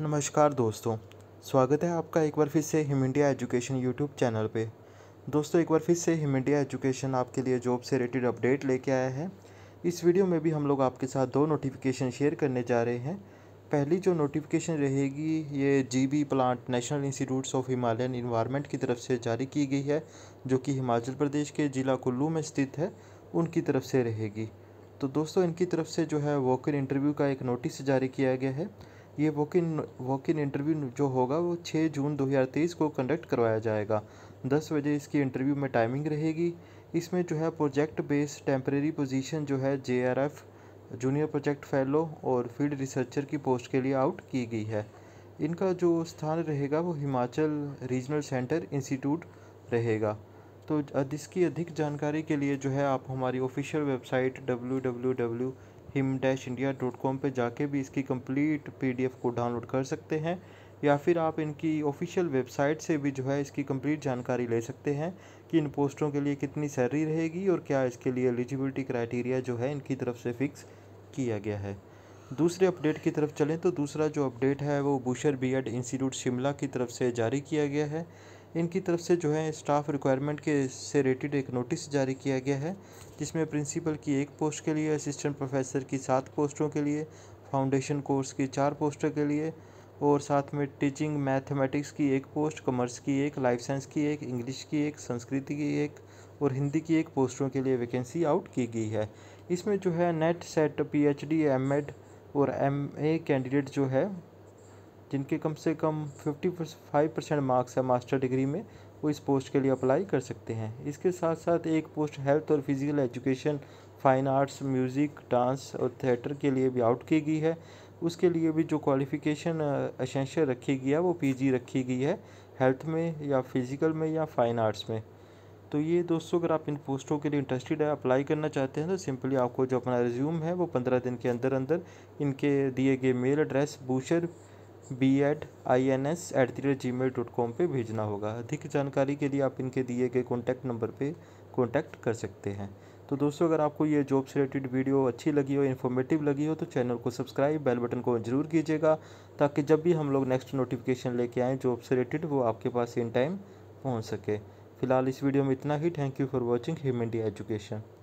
नमस्कार दोस्तों स्वागत है आपका एक बार फिर से Him India education YouTube channel पे दोस्तों एक बार फिर से हिम इंडिया एजुकेशन आपके लिए जॉब से रिलेटेड अपडेट लेके आया है इस वीडियो में भी हम लोग आपके साथ दो नोटिफिकेशन शेयर करने जा रहे हैं पहली जो नोटिफिकेशन रहेगी ये G B Pant national institutes of Himalayan environment की तरफ से जारी की गई है जो कि हिमाचल प्रदेश के ज़िला कुल्लू में स्थित है उनकी तरफ से रहेगी तो दोस्तों इनकी तरफ से जो है इन इंटरव्यू का एक नोटिस जारी किया गया है ये walk in walk in interview जो होगा वो छः जून 2023 को कंडक्ट करवाया जाएगा दस बजे इसकी इंटरव्यू में टाइमिंग रहेगी इसमें जो है प्रोजेक्ट बेस्ड टेम्प्रेरी पोजीशन जो है जे जूनियर प्रोजेक्ट फेलो और फील्ड रिसर्चर की पोस्ट के लिए आउट की गई है इनका जो स्थान रहेगा वो हिमाचल रीजनल सेंटर इंस्टीट्यूट रहेगा तो इसकी अधिक जानकारी के लिए जो है आप हमारी official website W W W Him dash India dot com पर जाके भी इसकी कंप्लीट पीडीएफ को डाउनलोड कर सकते हैं या फिर आप इनकी ऑफिशियल वेबसाइट से भी जो है इसकी कंप्लीट जानकारी ले सकते हैं कि इन पोस्टों के लिए कितनी सैलरी रहेगी और क्या इसके लिए एलिजिबिलिटी क्राइटेरिया जो है इनकी तरफ से फिक्स किया गया है दूसरे अपडेट की तरफ चलें तो दूसरा जो अपडेट है वो बुशर बीएड इंस्टीट्यूट शिमला की तरफ से जारी किया गया है इनकी तरफ से जो है स्टाफ रिक्वायरमेंट के से रिलेटेड एक नोटिस जारी किया गया है जिसमें प्रिंसिपल की एक पोस्ट के लिए असिस्टेंट प्रोफेसर की सात पोस्टों के लिए फाउंडेशन कोर्स की चार पोस्टों के लिए और साथ में टीचिंग मैथमेटिक्स की एक पोस्ट कॉमर्स की एक लाइफ साइंस की एक इंग्लिश की एक संस्कृति की एक और हिंदी की एक पोस्टों के लिए वैकेंसी आउट की गई है इसमें जो है नेट सेट पीएचडी एमएड और एमए कैंडिडेट जो है जिनके कम से कम फिफ्टी फाइव परसेंट मार्क्स है मास्टर डिग्री में वो इस पोस्ट के लिए अप्लाई कर सकते हैं इसके साथ साथ एक पोस्ट हेल्थ और physical education fine arts music dance और थिएटर के लिए भी आउट की गई है उसके लिए भी जो क्वालिफ़िकेशन असेंशियल रखी गई है वो पीजी रखी गई है हेल्थ में या फिज़िकल में या फ़ाइन आर्ट्स में तो ये दोस्तों अगर आप इन पोस्टों के लिए इंटरेस्टेड है अप्लाई करना चाहते हैं तो सिंपली आपको जो अपना रिज्यूम है वो पंद्रह दिन के अंदर अंदर इनके दिए गए मेल एड्रेस बूशर B Ed I N S at the rate G mail dot com पर भेजना होगा अधिक जानकारी के लिए आप इनके दिए गए कॉन्टैक्ट नंबर पर कॉन्टैक्ट कर सकते हैं तो दोस्तों अगर आपको ये जॉब से रिलेटेड वीडियो अच्छी लगी हो इन्फॉर्मेटिव लगी हो तो चैनल को सब्सक्राइब बेल बटन को जरूर कीजिएगा ताकि जब भी हम लोग नेक्स्ट नोटिफिकेशन लेके आएँ जॉब से रिलेटेड वो आपके पास इन टाइम पहुँच सके फिलहाल इस वीडियो में इतना ही thank you for watching Him India education